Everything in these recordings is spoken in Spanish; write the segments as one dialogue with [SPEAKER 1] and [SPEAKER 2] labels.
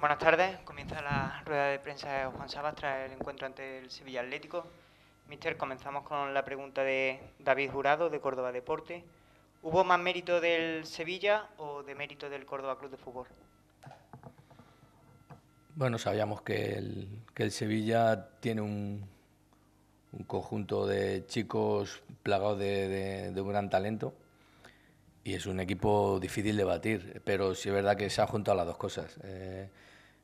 [SPEAKER 1] Buenas tardes. Comienza la rueda de prensa de Juan Sabas tras el encuentro ante el Sevilla Atlético. Mister, comenzamos con la pregunta de David Jurado, de Córdoba Deporte. ¿Hubo más mérito del Sevilla o de mérito del Córdoba Club de Fútbol?
[SPEAKER 2] Bueno, sabíamos que el, Sevilla tiene un, conjunto de chicos plagados de un gran talento y es un equipo difícil de batir, pero sí es verdad que se han juntado las dos cosas. Eh,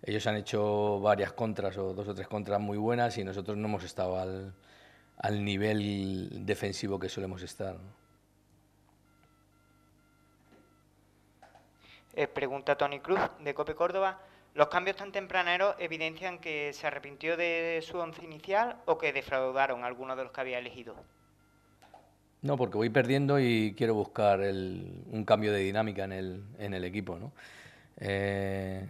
[SPEAKER 2] ellos han hecho varias contras o dos o tres contras muy buenas y nosotros no hemos estado al, nivel defensivo que solemos estar.
[SPEAKER 1] Eh, pregunta Tony Cruz de Cope Córdoba. ¿Los cambios tan tempraneros evidencian que se arrepintió de su once inicial o que defraudaron alguno de los que había elegido?
[SPEAKER 2] No, porque voy perdiendo y quiero buscar un cambio de dinámica en el, equipo. Eh,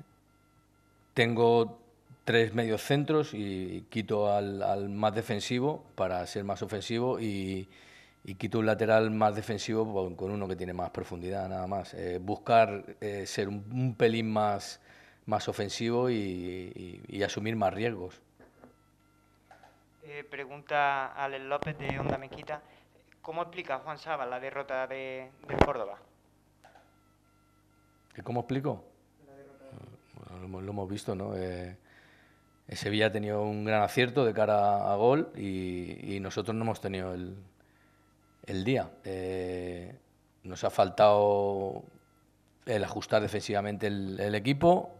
[SPEAKER 2] tengo tres medios centros y quito al, más defensivo para ser más ofensivo y, quito un lateral más defensivo con uno que tiene más profundidad, nada más. Eh, buscar eh, ser un, pelín más, más ofensivo y, asumir más riesgos.
[SPEAKER 1] pregunta Alex López de Onda Mequita. ¿Cómo explica Juan Saba la derrota de, Córdoba?
[SPEAKER 2] cómo explico? lo, hemos visto, ¿no? Eh, eh, Sevilla ha tenido un gran acierto de cara a gol y, nosotros no hemos tenido el, día. Eh, nos ha faltado el ajustar defensivamente el, equipo.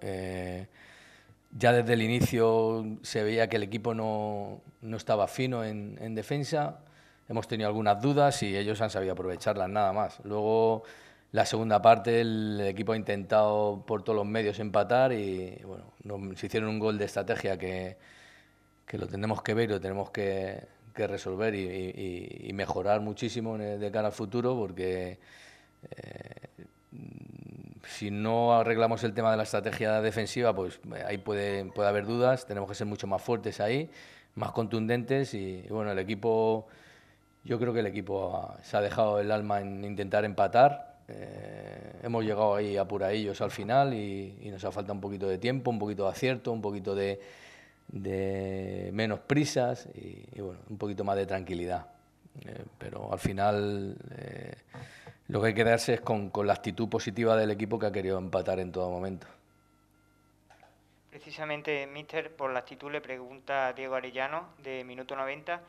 [SPEAKER 2] ya desde el inicio se veía que el equipo no, estaba fino en defensa hemos tenido algunas dudas y ellos han sabido aprovecharlas nada más. Luego, la segunda parte, el equipo ha intentado por todos los medios empatar y bueno, nos hicieron un gol de estrategia que, lo tenemos que ver lo tenemos que, resolver y, mejorar muchísimo de cara al futuro porque eh, si no arreglamos el tema de la estrategia defensiva, pues eh, ahí puede, puede haber dudas, tenemos que ser mucho más fuertes ahí, más contundentes y bueno, el equipo... Yo creo que el equipo se ha dejado el alma en intentar empatar. Eh, hemos llegado ahí apuradillos al final y, nos ha faltado un poquito de tiempo, un poquito de acierto, un poquito de, menos prisas y, bueno, un poquito más de tranquilidad. Eh, pero al final eh, lo que hay que darse es con, la actitud positiva del equipo que ha querido empatar en todo momento.
[SPEAKER 1] Precisamente, Mister, por la actitud le pregunta Diego Arellano de Minuto 90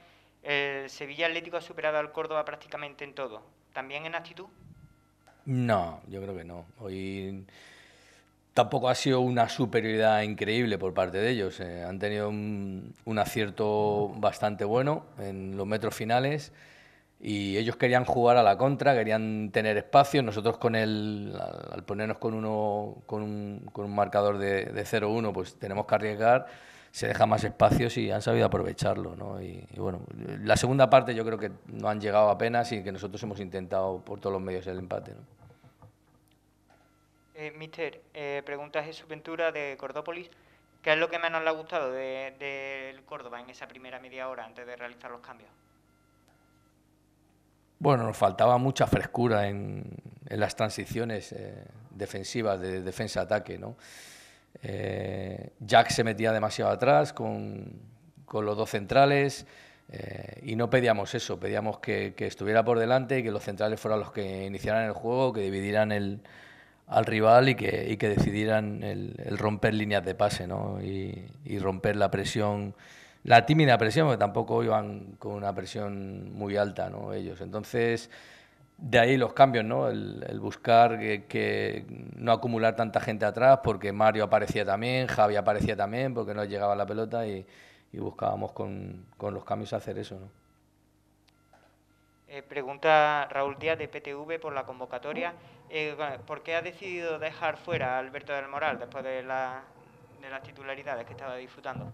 [SPEAKER 1] el Sevilla Atlético ha superado al Córdoba prácticamente en todo. ¿También en actitud?
[SPEAKER 2] No, yo creo que no. Hoy tampoco ha sido una superioridad increíble por parte de ellos. Eh. han tenido un, acierto bastante bueno en los metros finales y ellos querían jugar a la contra, querían tener espacio. Nosotros con el, al, ponernos con, uno, con, un, marcador de, de 0-1, pues tenemos que arriesgar se deja más espacios y han sabido aprovecharlo. ¿no? Y, bueno, la segunda parte yo creo que no han llegado apenas y que nosotros hemos intentado por todos los medios el empate. ¿no?
[SPEAKER 1] Eh, mister, eh, preguntas de subventura de Cordópolis. ¿Qué es lo que menos le ha gustado del de, Córdoba en esa primera media hora antes de realizar los cambios?
[SPEAKER 2] Bueno, nos faltaba mucha frescura en, las transiciones eh, defensivas, de defensa-ataque, ¿no? Eh, Jack se metía demasiado atrás con, los dos centrales eh, y no pedíamos eso, pedíamos que, que, estuviera por delante y que los centrales fueran los que iniciaran el juego, que dividieran el, al rival y que, que decidieran el, romper líneas de pase y, romper la presión, la tímida presión, porque tampoco iban con una presión muy alta ellos. Entonces de ahí los cambios, ¿no? El, buscar que, no acumular tanta gente atrás, porque Mario aparecía también, Javi aparecía también, porque no llegaba la pelota y, buscábamos con, los cambios hacer eso, ¿no?
[SPEAKER 1] Eh, pregunta Raúl Díaz de PTV por la convocatoria. Eh, ¿Por qué ha decidido dejar fuera a Alberto del Moral después de, la, de las titularidades que estaba disfrutando?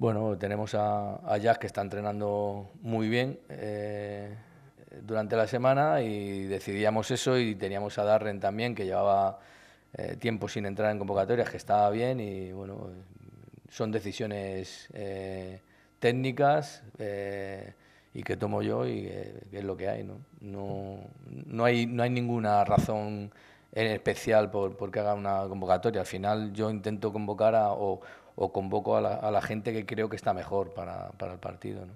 [SPEAKER 2] Bueno, tenemos a, a Jack que está entrenando muy bien eh, durante la semana y decidíamos eso y teníamos a Darren también que llevaba eh, tiempo sin entrar en convocatorias, que estaba bien y bueno, son decisiones eh, técnicas y que tomo yo y es lo que hay. ¿no? No, no, hay, no hay ninguna razón en especial por, por que haga una convocatoria. Al final yo intento convocar a, o, o convoco a la, gente que creo que está mejor para, el partido. ¿no?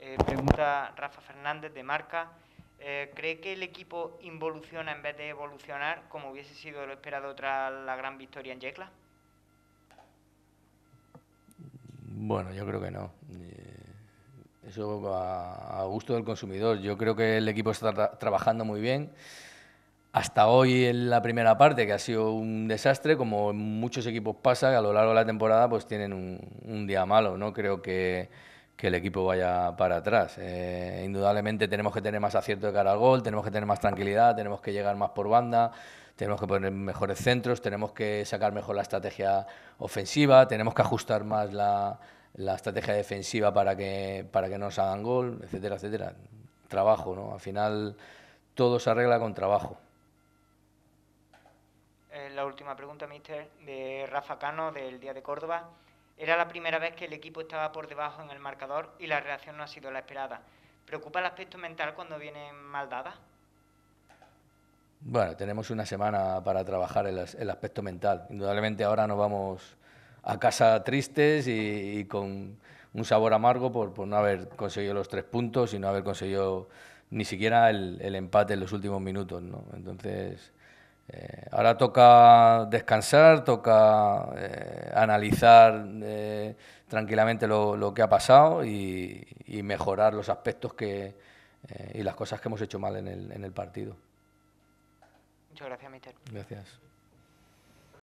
[SPEAKER 1] Eh, pregunta Rafa Fernández de Marca. Eh, ¿Cree que el equipo involuciona en vez de evolucionar como hubiese sido lo esperado tras la gran victoria en Yecla?
[SPEAKER 2] Bueno, yo creo que no. Eh, eso a, gusto del consumidor. Yo creo que el equipo está trabajando muy bien. Hasta hoy en la primera parte, que ha sido un desastre, como en muchos equipos pasa, a lo largo de la temporada pues tienen un, día malo. No creo que, el equipo vaya para atrás. Eh, indudablemente tenemos que tener más acierto de cara al gol, tenemos que tener más tranquilidad, tenemos que llegar más por banda, tenemos que poner mejores centros, tenemos que sacar mejor la estrategia ofensiva, tenemos que ajustar más la, estrategia defensiva para que, para que no nos hagan gol, etcétera, etcétera. Trabajo, ¿no? Al final todo se arregla con trabajo
[SPEAKER 1] la última pregunta, mister, de Rafa Cano del Día de Córdoba. Era la primera vez que el equipo estaba por debajo en el marcador y la reacción no ha sido la esperada. ¿Preocupa el aspecto mental cuando viene mal dada
[SPEAKER 2] Bueno, tenemos una semana para trabajar el, el, aspecto mental. Indudablemente ahora nos vamos a casa tristes y, con un sabor amargo por, no haber conseguido los tres puntos y no haber conseguido ni siquiera el, el empate en los últimos minutos. ¿no? Entonces, eh, ahora toca descansar, toca eh, analizar eh, tranquilamente lo, que ha pasado y, mejorar los aspectos que, y las cosas que hemos hecho mal en el, partido.
[SPEAKER 1] Muchas gracias, Mitter.
[SPEAKER 2] Gracias.